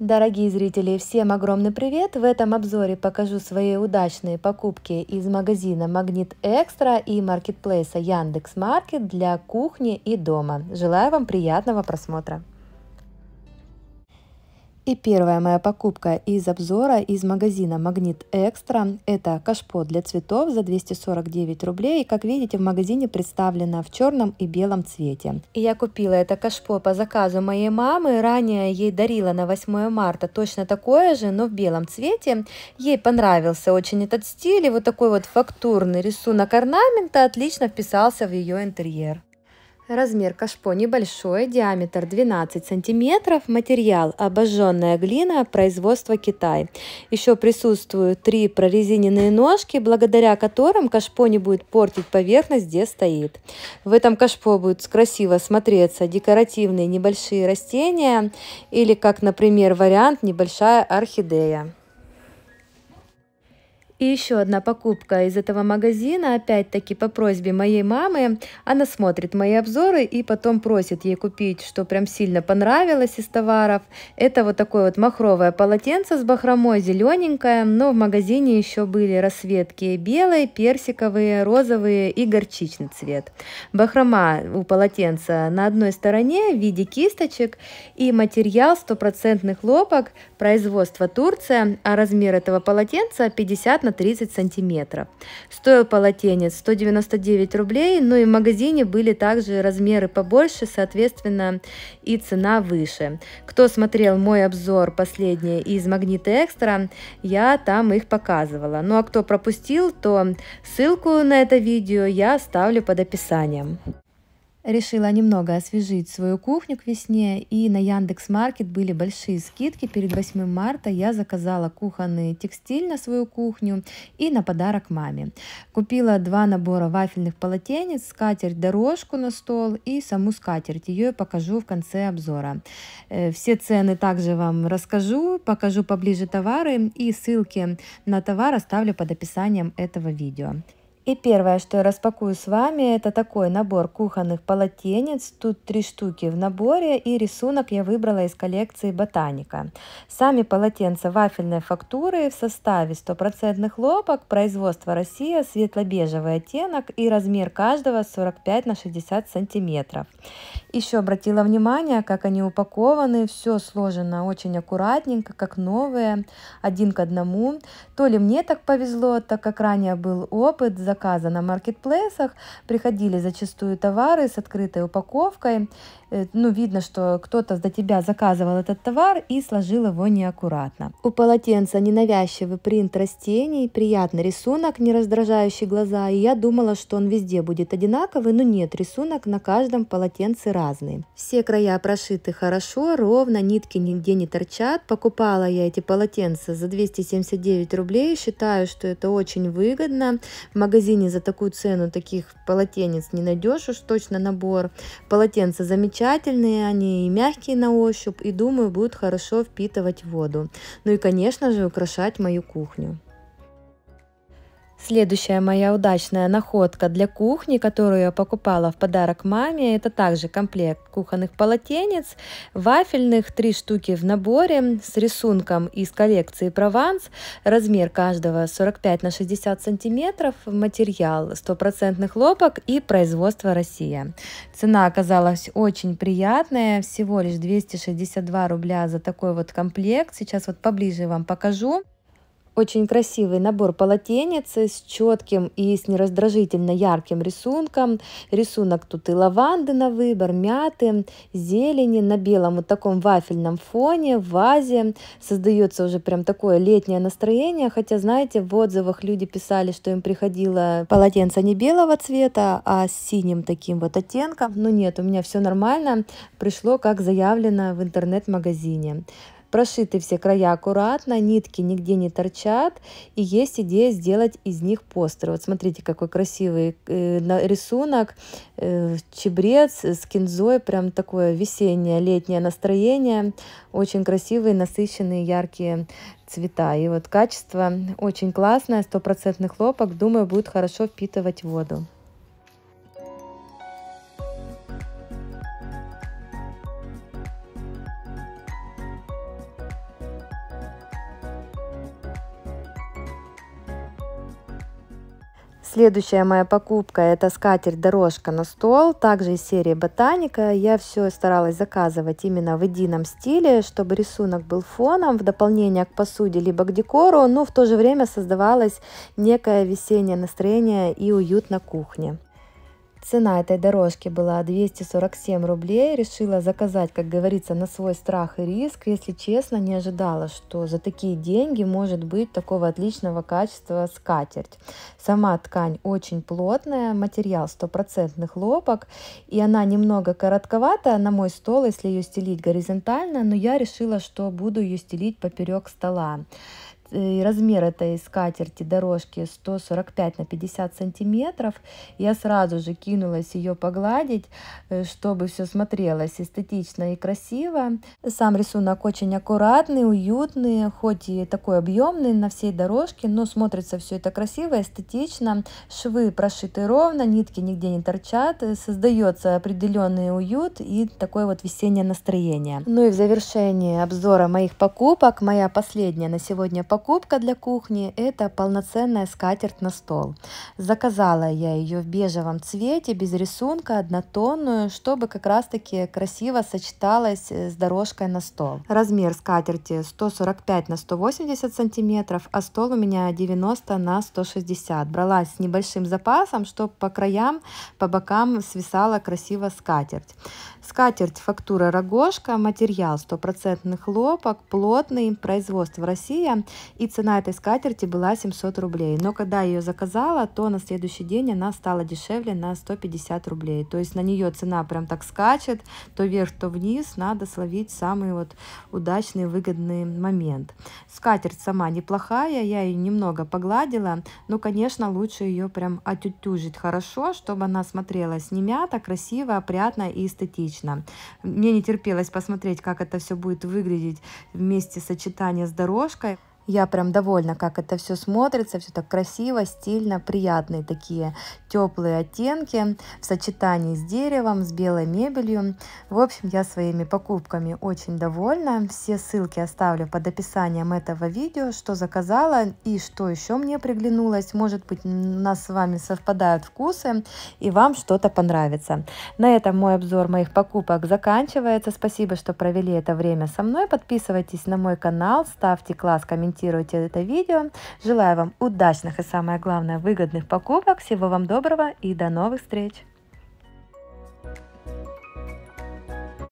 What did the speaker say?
Дорогие зрители, всем огромный привет! В этом обзоре покажу свои удачные покупки из магазина Магнит Экстра и маркетплейса Яндекс Маркет для кухни и дома. Желаю вам приятного просмотра! И первая моя покупка из обзора из магазина Магнит Экстра – это кашпо для цветов за 249 рублей. И, как видите, в магазине представлено в черном и белом цвете. И я купила это кашпо по заказу моей мамы. Ранее ей дарила на 8 марта точно такое же, но в белом цвете. Ей понравился очень этот стиль и вот такой вот фактурный рисунок орнамента отлично вписался в ее интерьер. Размер кашпо небольшой, диаметр 12 сантиметров, материал обожженная глина, производство Китай. Еще присутствуют три прорезиненные ножки, благодаря которым кашпо не будет портить поверхность, где стоит. В этом кашпо будет красиво смотреться декоративные небольшие растения или, как, например, вариант, небольшая орхидея. И еще одна покупка из этого магазина, опять-таки по просьбе моей мамы. Она смотрит мои обзоры и потом просит ей купить, что прям сильно понравилось из товаров. Это вот такое вот махровое полотенце с бахромой, зелененькое, но в магазине еще были расцветки белые, персиковые, розовые и горчичный цвет. Бахрома у полотенца на одной стороне в виде кисточек и материал стопроцентный хлопок производство Турция, а размер этого полотенца 50 на 30 сантиметров. Стоил полотенец 199 рублей, ну и в магазине были также размеры побольше, соответственно и цена выше. Кто смотрел мой обзор последний из Магнита Экстра, я там их показывала. Ну а кто пропустил, то ссылку на это видео я оставлю под описанием. Решила немного освежить свою кухню к весне, и на Яндекс Маркет были большие скидки. Перед 8 марта я заказала кухонный текстиль на свою кухню и на подарок маме. Купила два набора вафельных полотенец, скатерть, дорожку на стол и саму скатерть. Ее я покажу в конце обзора. Э, все цены также вам расскажу, покажу поближе товары и ссылки на товар оставлю под описанием этого видео. И первое, что я распакую с вами, это такой набор кухонных полотенец. Тут три штуки в наборе и рисунок я выбрала из коллекции Ботаника. Сами полотенца вафельной фактуры в составе стопроцентных лопок, производство Россия, светло-бежевый оттенок и размер каждого 45 на 60 сантиметров. Еще обратила внимание, как они упакованы, все сложено очень аккуратненько, как новые, один к одному. То ли мне так повезло, так как ранее был опыт, за заказа на маркетплейсах, приходили зачастую товары с открытой упаковкой, Э, ну, видно, что кто-то до тебя заказывал этот товар и сложил его неаккуратно. У полотенца ненавязчивый принт растений, приятный рисунок, не раздражающий глаза, и я думала, что он везде будет одинаковый, но нет, рисунок на каждом полотенце разный. Все края прошиты хорошо, ровно, нитки нигде не торчат. Покупала я эти полотенца за 279 рублей, считаю, что это очень выгодно. В магазине за такую цену таких полотенец не найдешь уж точно набор. Полотенца замечательные замечательные они и мягкие на ощупь, и думаю, будут хорошо впитывать воду. Ну и, конечно же, украшать мою кухню. Следующая моя удачная находка для кухни, которую я покупала в подарок маме, это также комплект кухонных полотенец, вафельных, три штуки в наборе, с рисунком из коллекции Прованс, размер каждого 45 на 60 сантиметров, материал стопроцентный хлопок и производство Россия. Цена оказалась очень приятная, всего лишь 262 рубля за такой вот комплект, сейчас вот поближе вам покажу. Очень красивый набор полотенец с четким и с нераздражительно ярким рисунком. Рисунок тут и лаванды на выбор, мяты, зелени на белом вот таком вафельном фоне, в вазе. Создается уже прям такое летнее настроение, хотя, знаете, в отзывах люди писали, что им приходило полотенце не белого цвета, а с синим таким вот оттенком. Но нет, у меня все нормально, пришло как заявлено в интернет-магазине. Прошиты все края аккуратно, нитки нигде не торчат. И есть идея сделать из них постер. Вот смотрите, какой красивый э, рисунок. Э, чебрец с кинзой, прям такое весеннее, летнее настроение. Очень красивые, насыщенные, яркие цвета. И вот качество очень классное, стопроцентный хлопок. Думаю, будет хорошо впитывать воду. Следующая моя покупка это скатерть-дорожка на стол, также из серии Ботаника. Я все старалась заказывать именно в едином стиле, чтобы рисунок был фоном в дополнение к посуде либо к декору, но в то же время создавалось некое весеннее настроение и уют на кухне. Цена этой дорожки была 247 рублей. Решила заказать, как говорится, на свой страх и риск. Если честно, не ожидала, что за такие деньги может быть такого отличного качества скатерть. Сама ткань очень плотная, материал стопроцентный хлопок. И она немного коротковата на мой стол, если ее стелить горизонтально. Но я решила, что буду ее стелить поперек стола. Э, размер этой скатерти дорожки 145 на 50 сантиметров. Я сразу же кинулась ее погладить, э, чтобы все смотрелось эстетично и красиво. Сам рисунок очень аккуратный, уютный, хоть и такой объемный на всей дорожке, но смотрится все это красиво, эстетично. Швы прошиты ровно, нитки нигде не торчат, э, создается определенный уют и такое вот весеннее настроение. Ну и в завершении обзора моих покупок, моя последняя на сегодня покупка покупка для кухни – это полноценная скатерть на стол. Заказала я ее в бежевом цвете, без рисунка, однотонную, чтобы как раз-таки красиво сочеталась э, с дорожкой на стол. Размер скатерти 145 на 180 сантиметров, а стол у меня 90 на 160. Брала с небольшим запасом, чтобы по краям, по бокам свисала красиво скатерть. Скатерть фактура рогожка, материал стопроцентный хлопок, плотный, производство Россия и цена этой скатерти была 700 рублей. Но когда я ее заказала, то на следующий день она стала дешевле на 150 рублей. То есть на нее цена прям так скачет, то вверх, то вниз. Надо словить самый вот удачный, выгодный момент. Скатерть сама неплохая, я ее немного погладила, но, конечно, лучше ее прям отютюжить хорошо, чтобы она смотрелась не мята, красиво, опрятно и эстетично. Мне не терпелось посмотреть, как это все будет выглядеть вместе сочетание с дорожкой. Я прям довольна, как это все смотрится, все так красиво, стильно, приятные такие теплые оттенки в сочетании с деревом, с белой мебелью. В общем, я своими покупками очень довольна. Все ссылки оставлю под описанием этого видео, что заказала и что еще мне приглянулось. Может быть, у нас с вами совпадают вкусы и вам что-то понравится. На этом мой обзор моих покупок заканчивается. Спасибо, что провели это время со мной. Подписывайтесь на мой канал, ставьте класс, комментируйте прокомментируйте это видео. Желаю вам удачных и, самое главное, выгодных покупок. Всего вам доброго и до новых встреч!